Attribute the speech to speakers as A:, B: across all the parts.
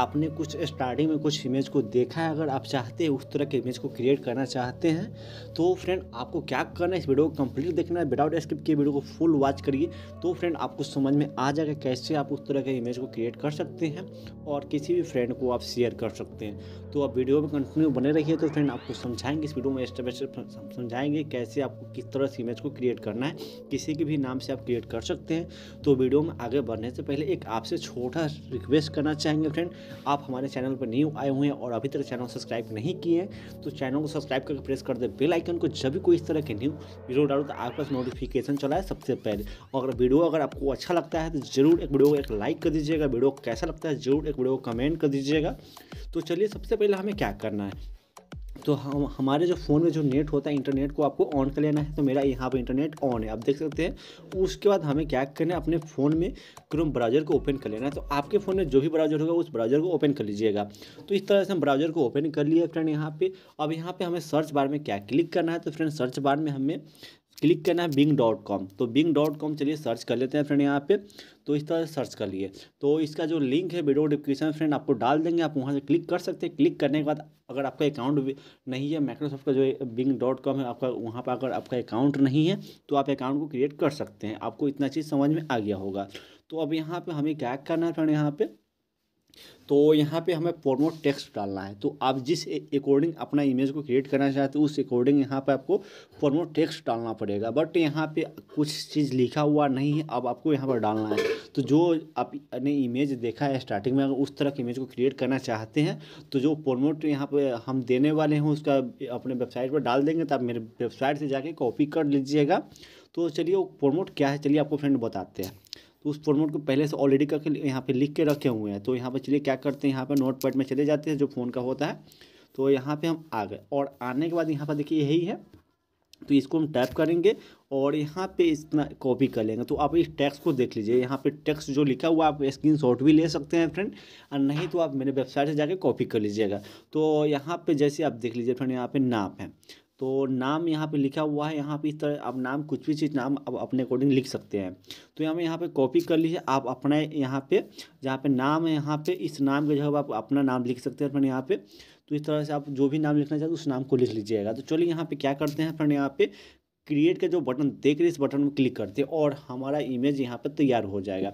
A: आपने कुछ स्टार्टिंग में कुछ इमेज को देखा है अगर आप चाहते हैं उस तरह के इमेज को क्रिएट करना चाहते हैं तो फ्रेंड आपको क्या करना है इस वीडियो को कंप्लीट देखना है विदाउट स्किप के वीडियो को फुल वॉच करिए तो फ्रेंड आपको समझ में आ जाएगा कैसे आप उस तरह के इमेज को क्रिएट कर सकते हैं और किसी भी फ्रेंड को आप शेयर कर सकते हैं तो आप वीडियो में कंटिन्यू बने रहिए तो फ्रेंड आपको समझाएंगे इस वीडियो में स्टेप बाई स्टेप समझाएंगे कैसे आपको किस तरह से इमेज को क्रिएट करना है किसी के भी नाम से आप क्रिएट कर सकते हैं तो वीडियो में आगे बढ़ने से पहले एक आपसे छोटा रिक्वेस्ट करना चाहेंगे फ्रेंड आप हमारे चैनल पर न्यू आए हुए हैं और अभी तक चैनल सब्सक्राइब नहीं किए हैं तो चैनल को सब्सक्राइब करके प्रेस कर दे बेल आइकन को जब भी कोई इस तरह के न्यू वीडियो डालो तो आपके पास नोटिफिकेशन चला है सबसे पहले और अगर वीडियो अगर आपको अच्छा लगता है तो जरूर एक वीडियो को एक लाइक कर दीजिएगा वीडियो कैसा लगता है जरूर एक वीडियो को कमेंट कर दीजिएगा तो चलिए सबसे पहले हमें क्या करना है तो हम हमारे जो फ़ोन में जो नेट होता है इंटरनेट को आपको ऑन कर लेना है तो मेरा यहाँ पर इंटरनेट ऑन है आप देख सकते हैं उसके बाद हमें क्या करना है अपने फ़ोन में क्रोम ब्राउजर को ओपन कर लेना है तो आपके फ़ोन में जो भी ब्राउजर होगा उस ब्राउजर को ओपन कर लीजिएगा तो इस तरह से हम ब्राउजर को ओपन कर लिए फ्रेंड यहाँ पर अब यहाँ पर हमें सर्च बार में क्या क्लिक करना है तो फ्रेंड सर्च बार में हमें क्लिक करना है बिंग डॉट कॉम तो बिंग डॉट कॉम चलिए सर्च कर लेते हैं फ्रेंड यहाँ पे तो इस तरह से सर्च कर लिए तो इसका जो लिंक है वीडियो डिस्क्रिप्शन फ्रेंड आपको डाल देंगे आप वहाँ से क्लिक कर सकते हैं क्लिक करने के बाद अगर आपका अकाउंट नहीं है माइक्रोसॉफ्ट का जो बिंग डॉट कॉम है आपका वहाँ पर अगर आपका अकाउंट नहीं है तो आप अकाउंट को क्रिएट कर सकते हैं आपको इतना चीज़ समझ में आ गया होगा तो अब यहाँ पर हमें क्या करना है फ्रेंड यहाँ पर तो यहाँ पे हमें प्रोमो टेक्स्ट डालना है तो आप जिस अकॉर्डिंग अपना इमेज को क्रिएट करना चाहते हो उस अकॉर्डिंग यहाँ पे आपको प्रोमो टेक्स्ट डालना पड़ेगा बट यहाँ पे कुछ चीज़ लिखा हुआ नहीं है अब आपको यहाँ पर डालना है तो जो आपने इमेज देखा है स्टार्टिंग में अगर उस तरह की इमेज को क्रिएट करना चाहते हैं तो जो प्रोमोट यहाँ पर हम देने वाले हैं उसका अपने वेबसाइट पर डाल देंगे तो आप मेरे वेबसाइट से जाके कॉपी कर लीजिएगा तो चलिए वो क्या है चलिए आपको फ्रेंड बताते हैं तो उस फॉर्मेट को पहले से ऑलरेडी करके यहाँ पे लिख के रखे हुए हैं तो यहाँ पे चलिए क्या करते हैं यहाँ पे नोट पैड में चले जाते हैं जो फ़ोन का होता है तो यहाँ पे हम आ गए और आने के बाद यहाँ पर देखिए यही है तो इसको हम टाइप करेंगे और यहाँ पे इतना कॉपी कर लेंगे तो आप इस टेक्स्ट को देख लीजिए यहाँ पे टेक्स्ट जो लिखा हुआ आप स्क्रीन शॉट भी ले सकते हैं फ्रेंड और नहीं तो आप मेरे वेबसाइट से जाके कॉपी कर लीजिएगा तो यहाँ पे जैसे आप देख लीजिए फ्रेंड यहाँ पे नाप है तो नाम यहाँ पे लिखा हुआ है यहाँ पे इस तरह आप नाम कुछ भी चीज़ नाम आप अपने अकॉर्डिंग लिख सकते हैं तो हमें यहाँ पे कॉपी कर लीजिए आप अपना यहाँ पे जहाँ पे नाम है यहाँ पे इस नाम के जगह आप अपना नाम लिख सकते हैं फ्रेंड यहाँ पे तो इस तरह से आप जो भी नाम लिखना चाहते हो उस नाम को लिख लीजिएगा तो चलिए यहाँ पे क्या करते हैं फ्रेंड यहाँ पे क्रिएट का जो बटन देख रहे इस बटन में क्लिक करते हैं और हमारा इमेज यहाँ पर तैयार हो जाएगा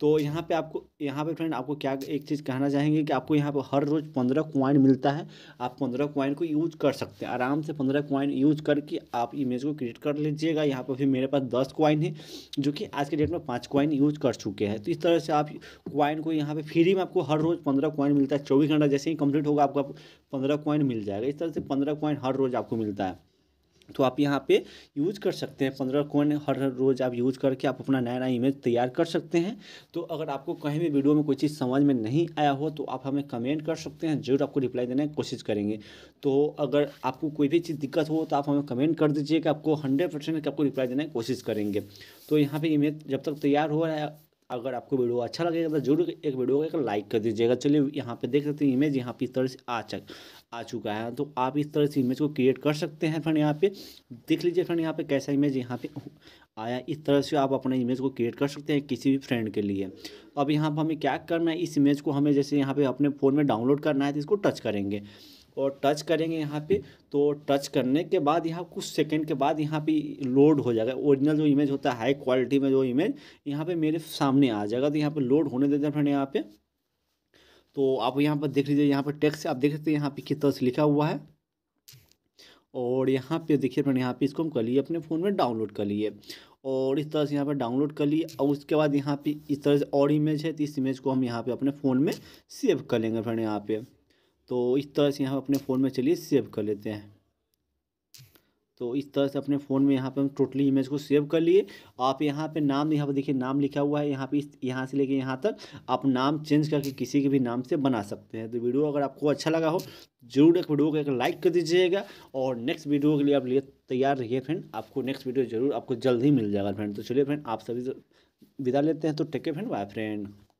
A: तो यहाँ पे आपको यहाँ पे फ्रेंड आपको क्या एक चीज़ कहना चाहेंगे कि आपको यहाँ पे हर रोज़ पंद्रह क्वाइन मिलता है आप पंद्रह क्वाइन को यूज कर सकते हैं आराम से पंद्रह क्वाइन यूज करके आप इमेज को क्रिएट कर लीजिएगा यहाँ पर फिर मेरे पास दस क्वाइन है जो कि आज के डेट में पाँच क्वाइन यूज कर चुके हैं तो इस तरह से आप क्वाइन को यहाँ पर फ्री में आपको हर रोज़ पंद्रह क्वाइन मिलता है चौबीस घंटा जैसे ही कंप्लीट होगा आपको पंद्रह क्वाइन मिल जाएगा इस तरह से पंद्रह क्वाइन हर रोज़ आपको मिलता है तो आप यहाँ पे यूज कर सकते हैं पंद्रह कोइन हर हर रोज़ आप यूज करके आप अपना नया नया इमेज तैयार कर सकते हैं तो अगर आपको कहीं भी वीडियो में कोई चीज़ समझ में नहीं आया हो तो आप हमें कमेंट कर सकते हैं जरूर आपको रिप्लाई देने की कोशिश करेंगे तो अगर आपको कोई भी चीज़ दिक्कत हो तो आप हमें कमेंट कर दीजिए कि आपको हंड्रेड परसेंट आपको रिप्लाई देने की कोशिश करेंगे तो यहाँ पर इमेज जब तक तैयार हो रहा है अगर आपको वीडियो अच्छा लगेगा तो जरूर एक वीडियो को एक लाइक कर दीजिएगा चलिए यहाँ पे देख सकते हैं इमेज यहाँ पे इस तरह से आ चक आ चुका है तो आप इस तरह से इमेज को क्रिएट कर सकते हैं फ्रेंड यहाँ पे देख लीजिए फ्रेंड यहाँ पे कैसा इमेज यहाँ पे आया इस तरह से आप अपने इमेज को क्रिएट कर सकते हैं किसी भी फ्रेंड के लिए अब यहाँ पर हमें क्या करना है इस इमेज को हमें जैसे यहाँ पर अपने फ़ोन में डाउनलोड करना है तो इसको टच करेंगे और टच करेंगे यहाँ पे तो टच करने के बाद यहाँ कुछ सेकंड के बाद यहाँ पे लोड हो जाएगा ओरिजिनल जो इमेज होता है हाई क्वालिटी में जो इमेज यहाँ पे मेरे सामने आ जाएगा तो यहाँ पे लोड होने देते हैं फ्रेंड यहाँ पे तो आप यहाँ पर देख लीजिए यहाँ पर टेक्स्ट आप देख सकते हैं यहाँ पर किस तरह से लिखा हुआ है और यहाँ पर देखिए फ्रेंड यहाँ पर इसको हम कर लिए अपने फ़ोन में डाउनलोड कर लिए और इस तरह से यहाँ पर डाउनलोड कर लिए और उसके बाद यहाँ पे इस तरह से और इमेज है तो इस इमेज को हम यहाँ पर अपने फ़ोन में सेव कर लेंगे फ्रेंड यहाँ पर तो इस तरह से यहाँ अपने फ़ोन में चलिए सेव कर लेते हैं तो इस तरह से अपने फ़ोन में यहाँ पे हम टोटली इमेज को सेव कर लिए आप यहाँ पे नाम यहाँ पर देखिए नाम लिखा हुआ है यहाँ पे इस यहाँ से लेके यहाँ तक आप नाम चेंज करके किसी के भी नाम से बना सकते हैं तो वीडियो अगर आपको अच्छा लगा हो जरूर एक वीडियो को एक लाइक कर दीजिएगा और नेक्स्ट वीडियो के लिए आप लिए तैयार रहिए फ्रेंड आपको नेक्स्ट वीडियो जरूर आपको जल्द ही मिल जाएगा फ्रेंड तो चलिए फ्रेंड आप सभी विदा लेते हैं तो टेके फ्रेंड बाय फ्रेंड